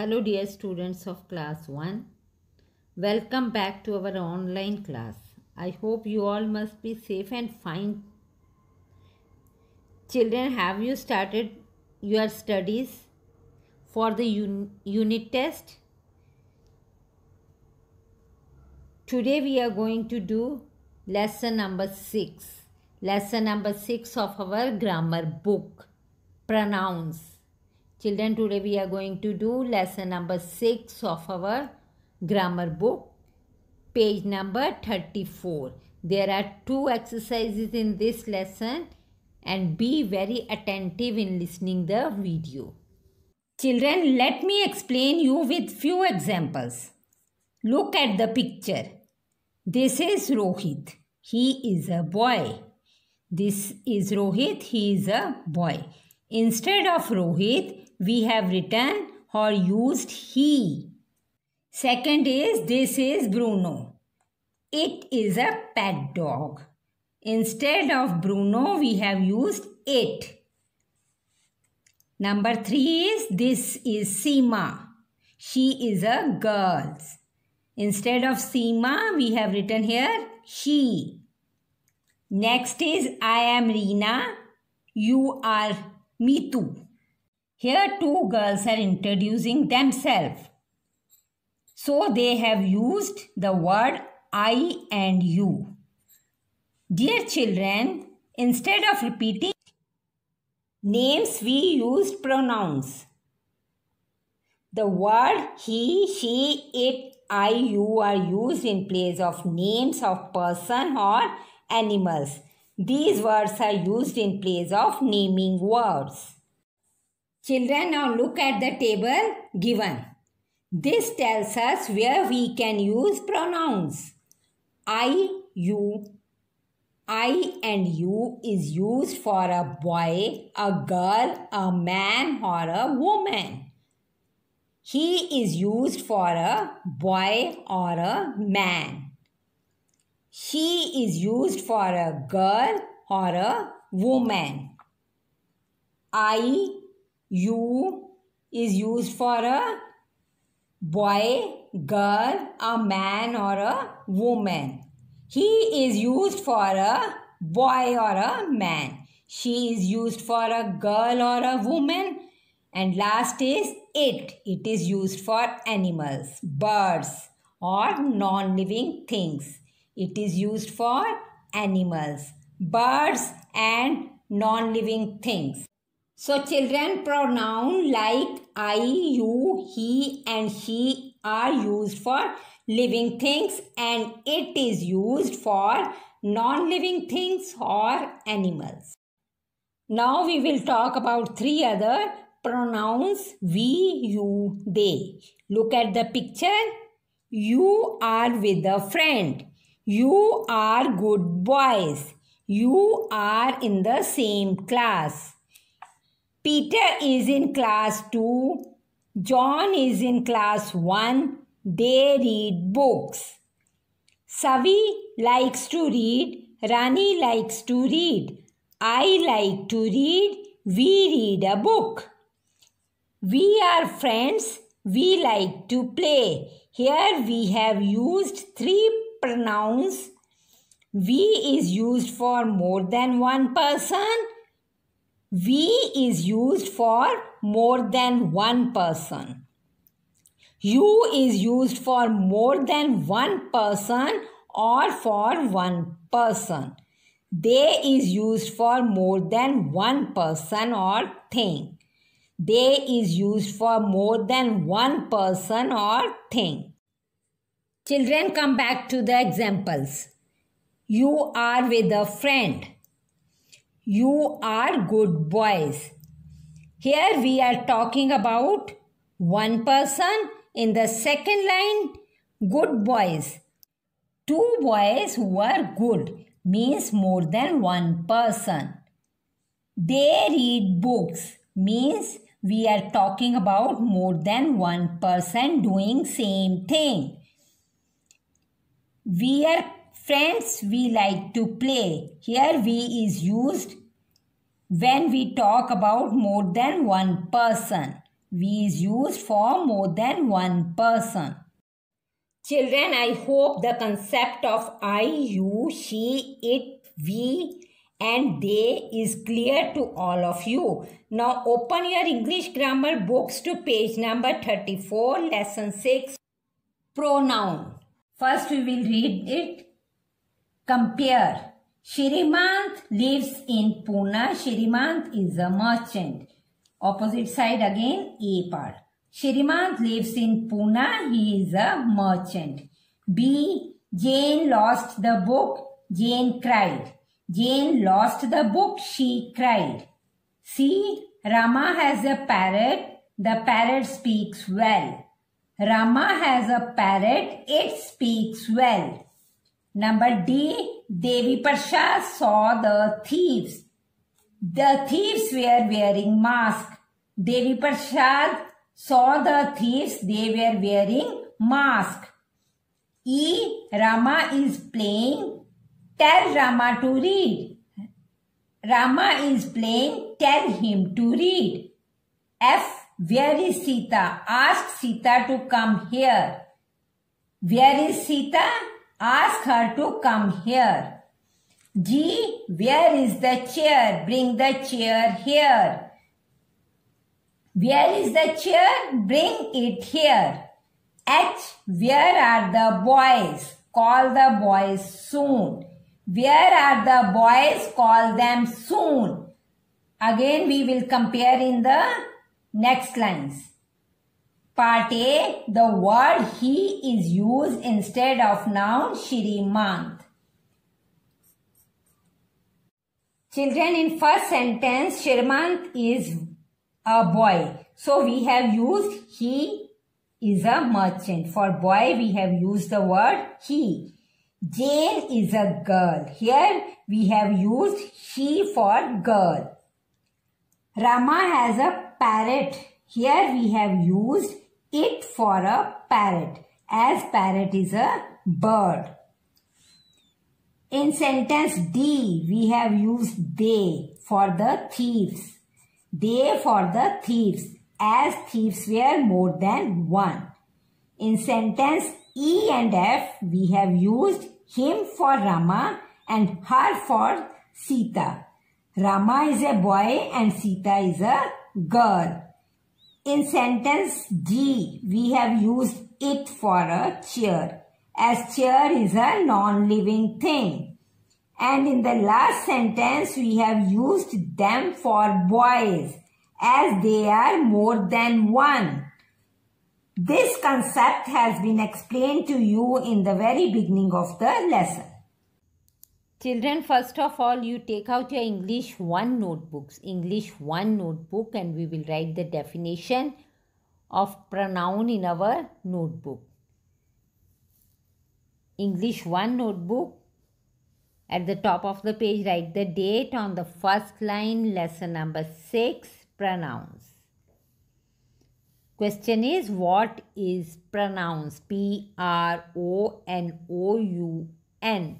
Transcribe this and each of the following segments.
Hello dear students of class 1. Welcome back to our online class. I hope you all must be safe and fine. Children, have you started your studies for the un unit test? Today we are going to do lesson number 6. Lesson number 6 of our grammar book. Pronouns Children, today we are going to do lesson number 6 of our grammar book, page number 34. There are two exercises in this lesson and be very attentive in listening the video. Children, let me explain you with few examples. Look at the picture. This is Rohit. He is a boy. This is Rohit. He is a boy. Instead of Rohit, we have written or used he. Second is this is Bruno. It is a pet dog. Instead of Bruno, we have used it. Number three is this is Seema. She is a girl. Instead of Seema, we have written here she. Next is I am Reena. You are Meetu. Here, two girls are introducing themselves. So, they have used the word I and you. Dear children, instead of repeating names, we used pronouns. The word he, she, it, I, you are used in place of names of person or animals. These words are used in place of naming words. Children, now look at the table given. This tells us where we can use pronouns. I, you, I and you is used for a boy, a girl, a man, or a woman. He is used for a boy or a man. She is used for a girl or a woman. I you is used for a boy, girl, a man or a woman. He is used for a boy or a man. She is used for a girl or a woman. And last is it. It is used for animals, birds or non-living things. It is used for animals, birds and non-living things. So children pronoun like I, you, he and she are used for living things and it is used for non-living things or animals. Now we will talk about three other pronouns we, you, they. Look at the picture. You are with a friend. You are good boys. You are in the same class. Peter is in class 2. John is in class 1. They read books. Savi likes to read. Rani likes to read. I like to read. We read a book. We are friends. We like to play. Here we have used three pronouns. We is used for more than one person we is used for more than one person. You is used for more than one person or for one person. They is used for more than one person or thing. They is used for more than one person or thing. Children, come back to the examples. You are with a friend. You are good boys. Here we are talking about one person in the second line, good boys. Two boys were good means more than one person. They read books means we are talking about more than one person doing same thing. We are friends we like to play. Here we is used when we talk about more than one person. We is used for more than one person. Children, I hope the concept of I, you, she, it, we, and they is clear to all of you. Now open your English grammar books to page number 34, lesson 6, pronoun. First we will read it. Compare. Shirimant lives in Pune. Shirimant is a merchant. Opposite side again, Apar. Shirimant lives in Pune. He is a merchant. B. Jane lost the book. Jane cried. Jane lost the book. She cried. C. Rama has a parrot. The parrot speaks well. Rama has a parrot. It speaks well. Number D. Devi Parsha saw the thieves. The thieves were wearing masks. Devi Parsha saw the thieves. They were wearing mask. E. Rama is playing. Tell Rama to read. Rama is playing. Tell him to read. F. Where is Sita? Ask Sita to come here. Where is Sita? Ask her to come here. G, where is the chair? Bring the chair here. Where is the chair? Bring it here. H, where are the boys? Call the boys soon. Where are the boys? Call them soon. Again, we will compare in the next lines. Part A, the word he is used instead of noun Shrimanth. Children, in first sentence, Shrimanth is a boy. So we have used he is a merchant. For boy, we have used the word he. Jane is a girl. Here we have used he for girl. Rama has a parrot. Here we have used it for a parrot as parrot is a bird. In sentence D, we have used they for the thieves. They for the thieves as thieves were more than one. In sentence E and F, we have used him for Rama and her for Sita. Rama is a boy and Sita is a girl. In sentence D, we have used it for a chair as chair is a non-living thing. And in the last sentence, we have used them for boys as they are more than one. This concept has been explained to you in the very beginning of the lesson. Children, first of all, you take out your English 1 notebooks, English 1 notebook and we will write the definition of pronoun in our notebook. English 1 notebook, at the top of the page, write the date on the first line, lesson number 6, pronouns. Question is, what is pronouns? P R O N O U N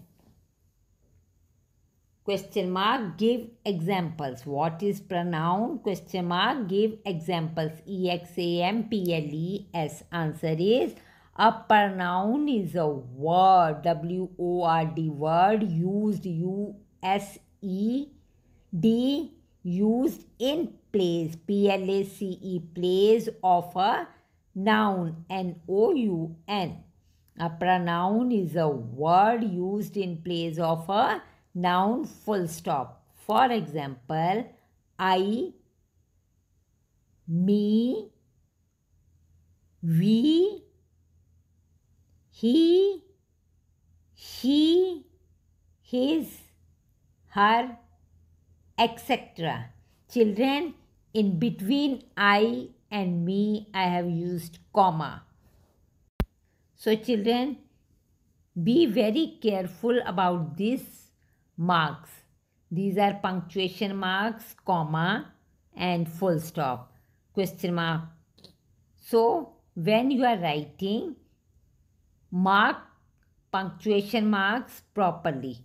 question mark give examples what is pronoun question mark give examples E x a m p l e s. answer is a pronoun is a word w o r d word used u s e d used in place p l a c e place of a noun n o u n a pronoun is a word used in place of a noun full stop. For example, I, me, we, he, he, his, her, etc. Children, in between I and me, I have used comma. So, children, be very careful about this marks. These are punctuation marks, comma, and full stop, question mark. So, when you are writing, mark punctuation marks properly.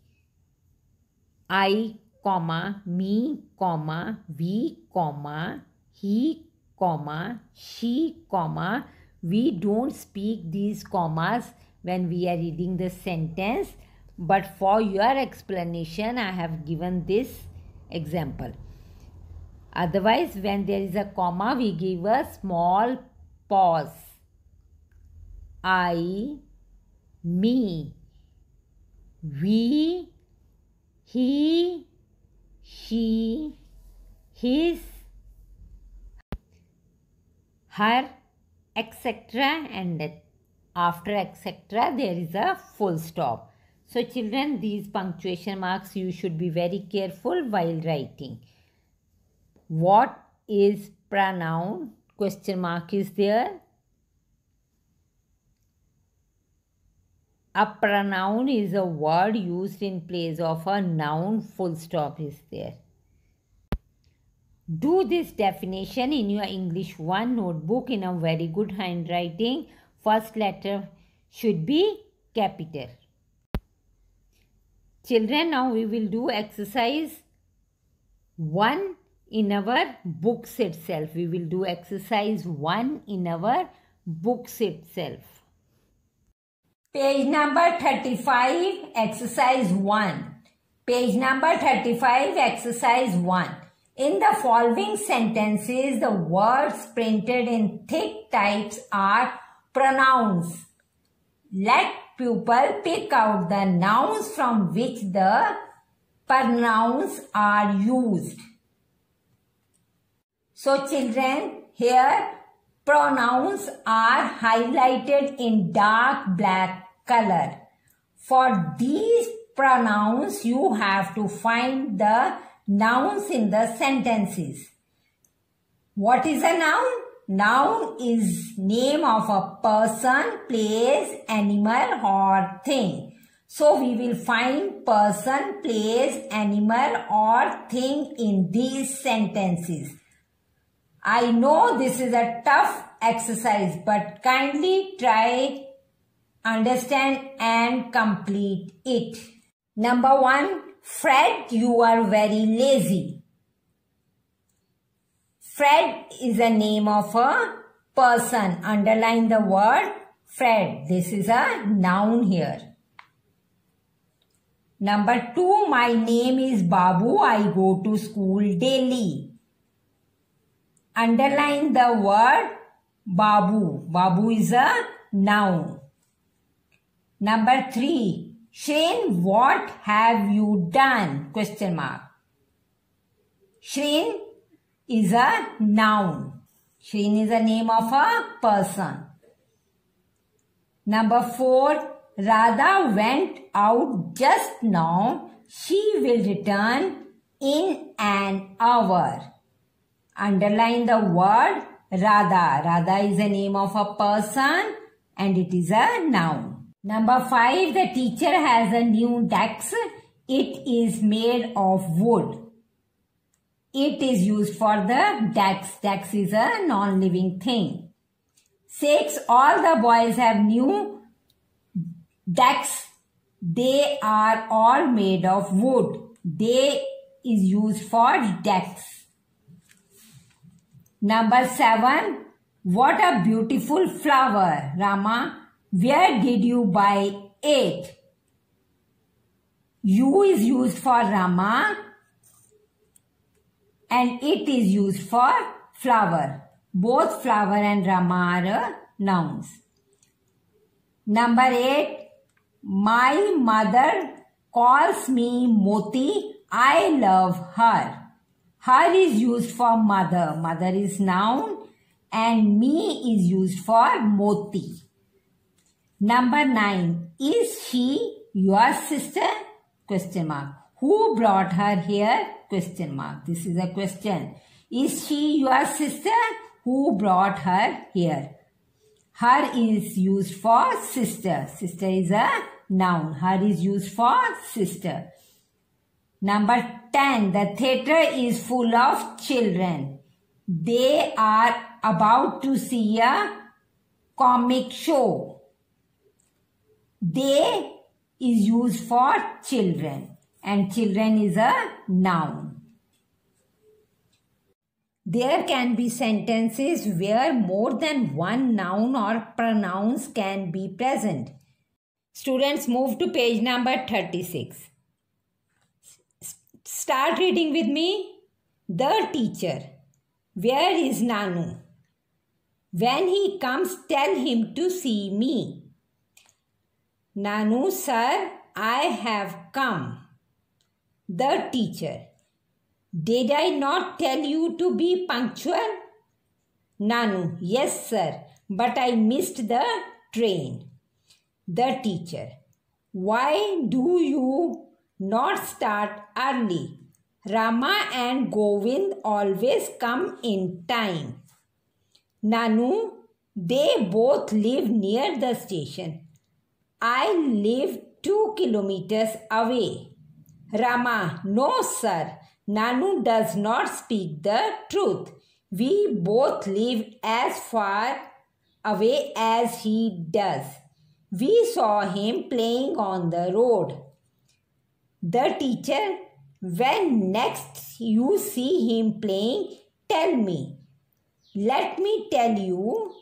I, comma, me, comma, we, comma, he, comma, she, comma. We don't speak these commas when we are reading the sentence but for your explanation i have given this example otherwise when there is a comma we give a small pause i me we he she his her etc and after etc there is a full stop so children, these punctuation marks you should be very careful while writing. What is pronoun? Question mark is there. A pronoun is a word used in place of a noun, full stop is there. Do this definition in your English 1 notebook in a very good handwriting. First letter should be capital. Children, now we will do exercise 1 in our books itself. We will do exercise 1 in our books itself. Page number 35, exercise 1. Page number 35, exercise 1. In the following sentences, the words printed in thick types are pronouns. Let pupil pick out the nouns from which the pronouns are used. So children, here pronouns are highlighted in dark black color. For these pronouns, you have to find the nouns in the sentences. What is a noun? Noun is name of a person, place, animal or thing. So we will find person, place, animal or thing in these sentences. I know this is a tough exercise but kindly try, understand and complete it. Number one, Fred, you are very lazy. Fred is a name of a person. Underline the word Fred. This is a noun here. Number two, my name is Babu. I go to school daily. Underline the word Babu. Babu is a noun. Number three, Shane, what have you done? Question mark. Shane, is a noun. She is the name of a person. Number four, Radha went out just now. She will return in an hour. Underline the word Radha. Radha is the name of a person and it is a noun. Number five, the teacher has a new desk. It is made of wood. It is used for the ducks. Ducks is a non-living thing. Six, all the boys have new ducks. They are all made of wood. They is used for ducks. Number seven, what a beautiful flower. Rama, where did you buy it? U is used for Rama and it is used for flower. Both flower and rama uh, nouns. Number 8. My mother calls me Moti. I love her. Her is used for mother. Mother is noun and me is used for Moti. Number 9. Is she your sister? Question mark. Who brought her here? Question mark. This is a question. Is she your sister? Who brought her here? Her is used for sister. Sister is a noun. Her is used for sister. Number 10. The theater is full of children. They are about to see a comic show. They is used for children and children is a noun. There can be sentences where more than one noun or pronouns can be present. Students, move to page number 36. start reading with me. The teacher. Where is Nanu? When he comes, tell him to see me. Nanu, sir, I have come. The teacher. Did I not tell you to be punctual? Nanu. Yes, sir. But I missed the train. The teacher. Why do you not start early? Rama and Govind always come in time. Nanu, they both live near the station. I live two kilometers away. Rama, no, sir. Nanu does not speak the truth. We both live as far away as he does. We saw him playing on the road. The teacher, when next you see him playing, tell me. Let me tell you,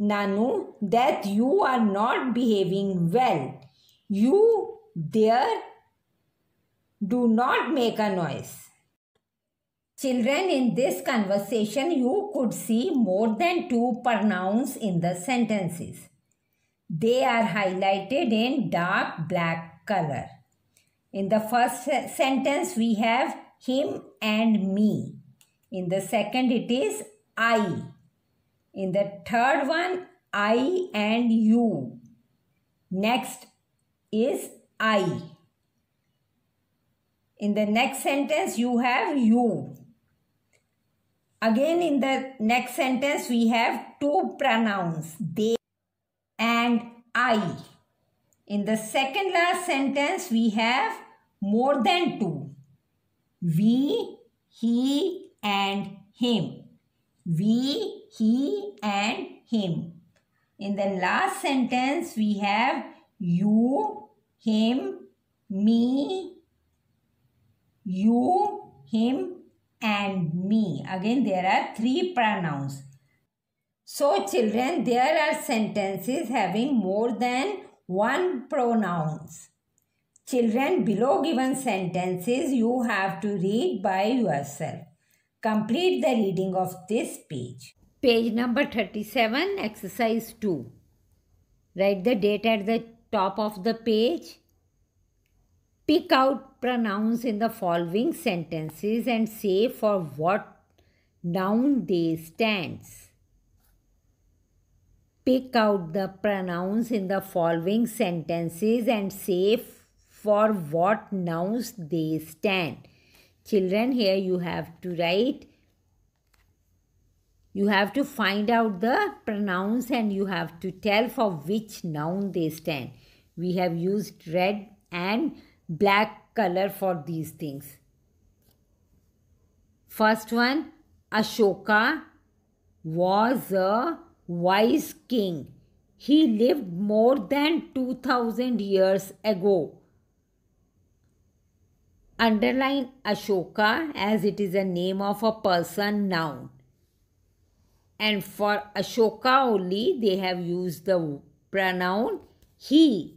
Nanu, that you are not behaving well. You there do not make a noise. Children, in this conversation, you could see more than two pronouns in the sentences. They are highlighted in dark black color. In the first sentence, we have him and me. In the second, it is I. In the third one, I and you. Next is I. In the next sentence, you have you. Again, in the next sentence, we have two pronouns, they and I. In the second last sentence, we have more than two. We, he and him. We, he and him. In the last sentence, we have you, him, me, you, him, and me. Again, there are three pronouns. So, children, there are sentences having more than one pronouns. Children, below given sentences you have to read by yourself. Complete the reading of this page. Page number 37, exercise 2. Write the date at the top of the page. Pick out pronounce in the following sentences and say for what noun they stands. Pick out the pronouns in the following sentences and say for what nouns they stand. Children, here you have to write, you have to find out the pronouns and you have to tell for which noun they stand. We have used red and black color for these things. First one, Ashoka was a wise king. He lived more than 2000 years ago. Underline Ashoka as it is a name of a person noun. And for Ashoka only, they have used the pronoun he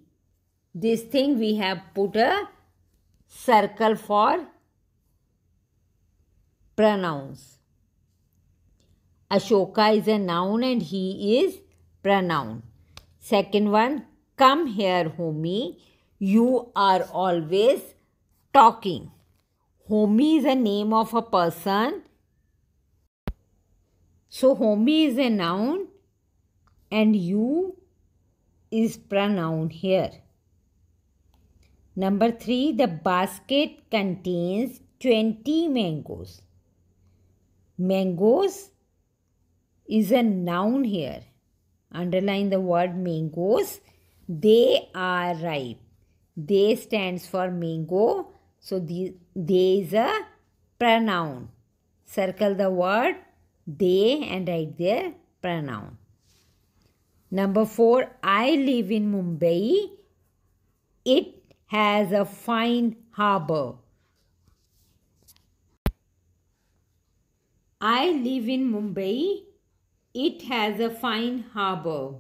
this thing we have put a circle for pronouns. Ashoka is a noun and he is pronoun. Second one, come here, homie. You are always talking. Homie is a name of a person. So, homie is a noun and you is pronoun here. Number 3 the basket contains 20 mangoes. Mangoes is a noun here. Underline the word mangoes. They are ripe. They stands for mango. So the, they is a pronoun. Circle the word they and write their pronoun. Number four, I live in Mumbai. It has a fine harbour. I live in Mumbai. It has a fine harbour.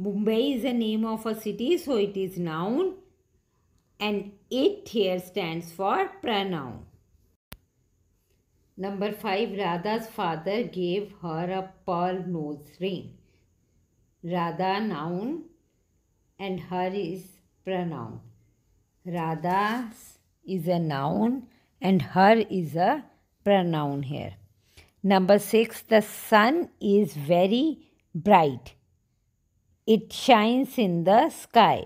Mumbai is the name of a city, so it is noun. And it here stands for pronoun. Number 5. Radha's father gave her a pearl nose ring. Radha noun and her is pronoun. Radha is a noun and her is a pronoun here. Number six, the sun is very bright. It shines in the sky.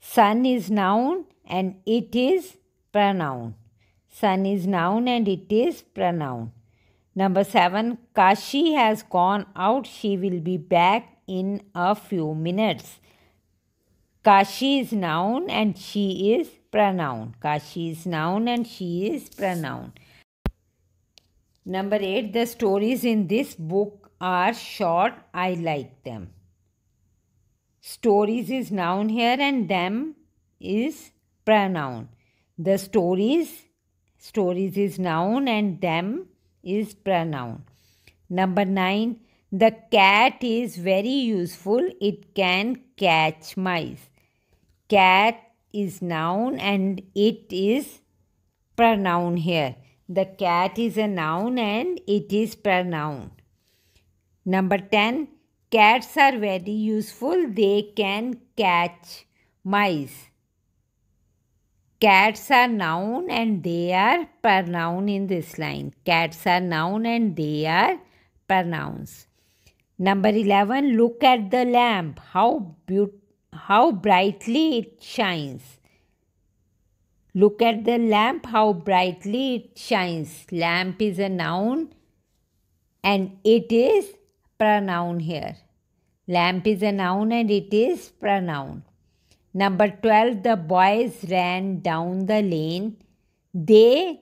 Sun is noun and it is pronoun. Sun is noun and it is pronoun. Number seven, Kashi has gone out. She will be back in a few minutes. Kashi is noun and she is pronoun. Kashi is noun and she is pronoun. Number 8. The stories in this book are short. I like them. Stories is noun here and them is pronoun. The stories, stories is noun and them is pronoun. Number 9. The cat is very useful. It can catch mice cat is noun and it is pronoun here. The cat is a noun and it is pronoun. Number 10. Cats are very useful. They can catch mice. Cats are noun and they are pronoun in this line. Cats are noun and they are pronouns. Number 11. Look at the lamp. How beautiful how brightly it shines. Look at the lamp, how brightly it shines. Lamp is a noun and it is pronoun here. Lamp is a noun and it is pronoun. Number 12, the boys ran down the lane. They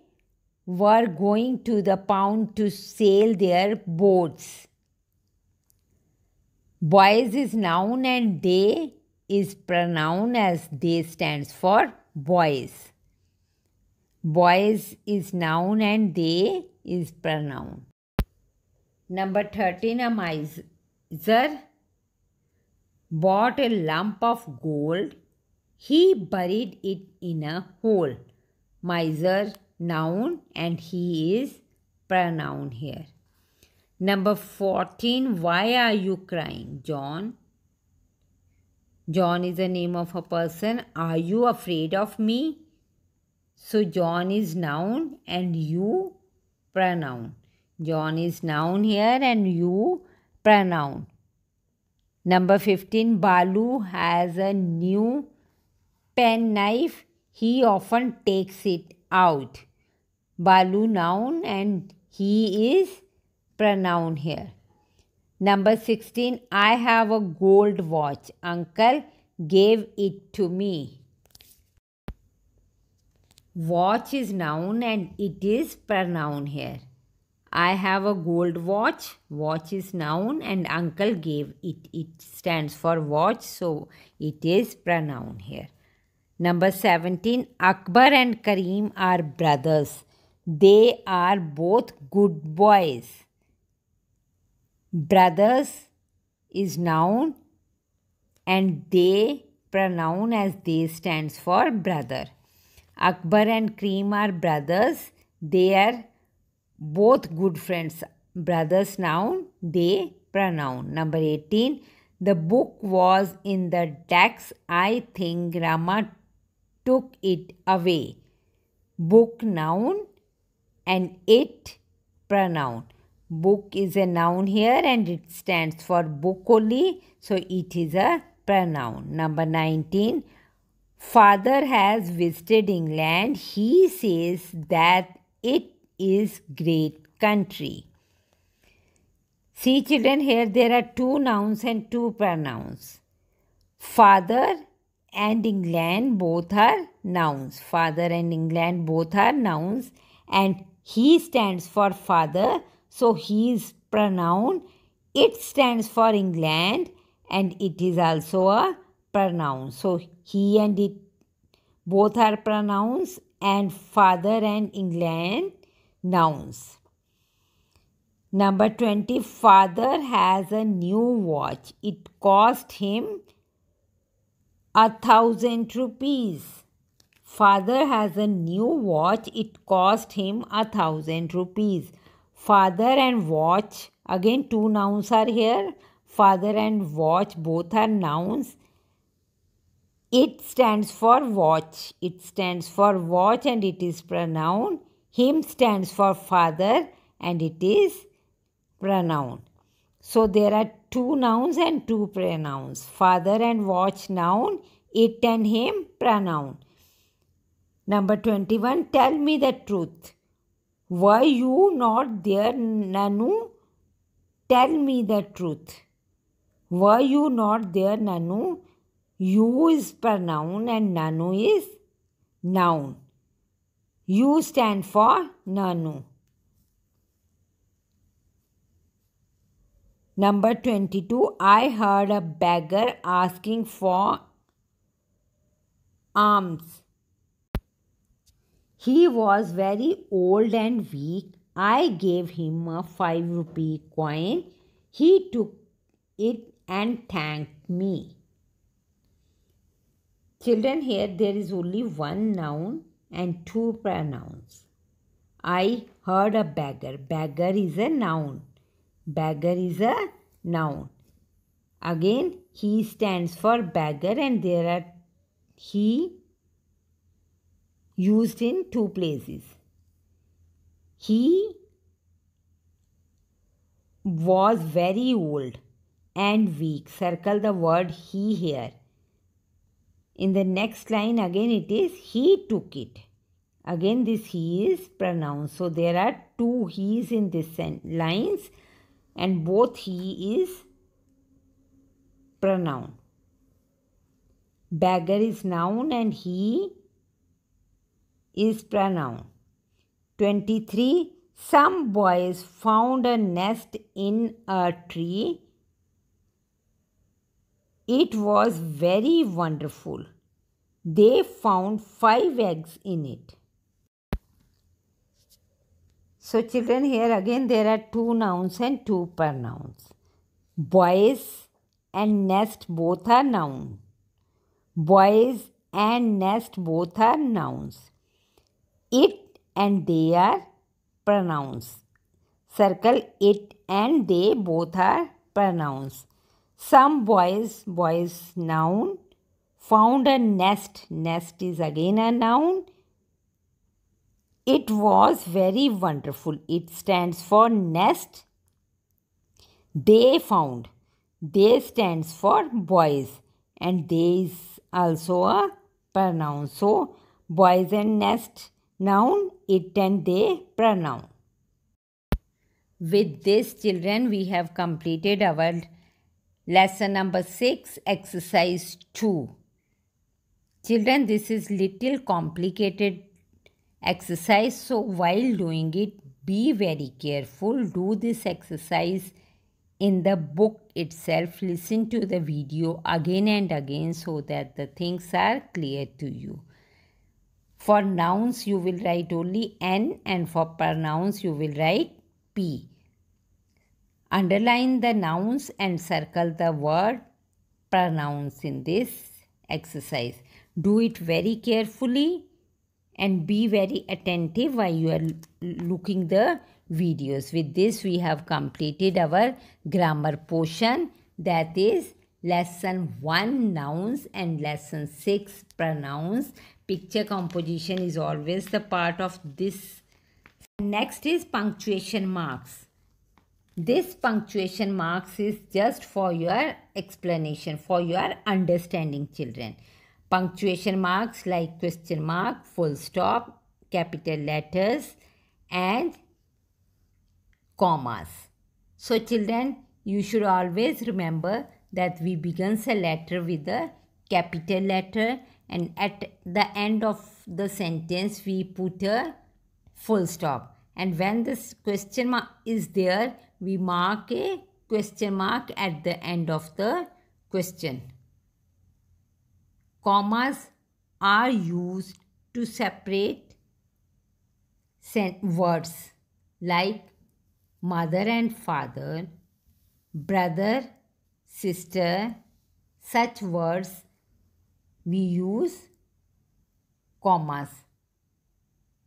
were going to the pound to sail their boats. Boys is noun and they is pronounced as they stands for boys. Boys is noun and they is pronoun. Number 13, a miser bought a lump of gold. He buried it in a hole. Miser, noun, and he is pronoun here. Number 14, why are you crying, John? John is the name of a person. Are you afraid of me? So John is noun and you pronoun. John is noun here and you pronoun. Number 15 Balu has a new pen knife. He often takes it out. Balu noun and he is pronoun here. Number 16, I have a gold watch. Uncle gave it to me. Watch is noun and it is pronoun here. I have a gold watch. Watch is noun and uncle gave it. It stands for watch, so it is pronoun here. Number 17, Akbar and Karim are brothers. They are both good boys. Brothers is noun and they pronoun as they stands for brother. Akbar and Cream are brothers. They are both good friends. Brothers noun, they pronoun. Number 18. The book was in the decks. I think Rama took it away. Book noun and it pronoun. Book is a noun here and it stands for book only, so it is a pronoun. Number 19, father has visited England. He says that it is great country. See children, here there are two nouns and two pronouns. Father and England both are nouns. Father and England both are nouns and he stands for father so his pronoun it stands for England and it is also a pronoun. So he and it both are pronouns and father and England nouns. Number 20 father has a new watch. It cost him a thousand rupees. Father has a new watch. It cost him a thousand rupees father and watch again two nouns are here father and watch both are nouns it stands for watch it stands for watch and it is pronoun him stands for father and it is pronoun so there are two nouns and two pronouns father and watch noun it and him pronoun number 21 tell me the truth were you not there, Nanu? Tell me the truth. Were you not there, Nanu? You is pronoun and Nanu is noun. You stand for Nanu. Number 22. I heard a beggar asking for alms. He was very old and weak. I gave him a five rupee coin. He took it and thanked me. Children, here there is only one noun and two pronouns. I heard a beggar. Beggar is a noun. Beggar is a noun. Again, he stands for beggar and there are he used in two places. He was very old and weak. Circle the word he here. In the next line, again it is he took it. Again, this he is pronounced. So there are two he's in this lines, and both he is pronoun. Beggar is noun and he is pronoun 23. Some boys found a nest in a tree. It was very wonderful. They found five eggs in it. So, children, here again there are two nouns and two pronouns. Boys and nest both are nouns. Boys and nest both are nouns it and they are pronouns. Circle it and they both are pronouns. Some boys, boys noun, found a nest. Nest is again a noun. It was very wonderful. It stands for nest. They found. They stands for boys and they is also a pronoun. So, boys and nest noun, it and they pronoun. With this children we have completed our lesson number 6 exercise 2. Children this is little complicated exercise so while doing it be very careful do this exercise in the book itself listen to the video again and again so that the things are clear to you. For nouns, you will write only N and for pronouns, you will write P. Underline the nouns and circle the word pronouns in this exercise. Do it very carefully and be very attentive while you are looking the videos. With this, we have completed our grammar portion that is lesson 1 nouns and lesson 6 pronouns picture composition is always the part of this. Next is punctuation marks. This punctuation marks is just for your explanation, for your understanding children. Punctuation marks like question mark, full stop, capital letters and commas. So children, you should always remember that we begins a letter with a capital letter and at the end of the sentence we put a full stop and when this question mark is there we mark a question mark at the end of the question commas are used to separate words like mother and father brother sister such words we use commas.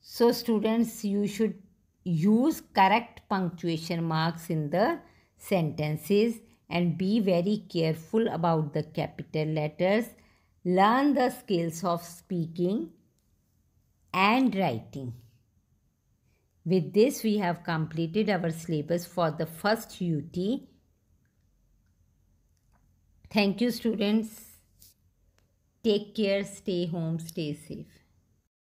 So students, you should use correct punctuation marks in the sentences and be very careful about the capital letters. Learn the skills of speaking and writing. With this, we have completed our syllabus for the first UT. Thank you, students. Take care, stay home, stay safe.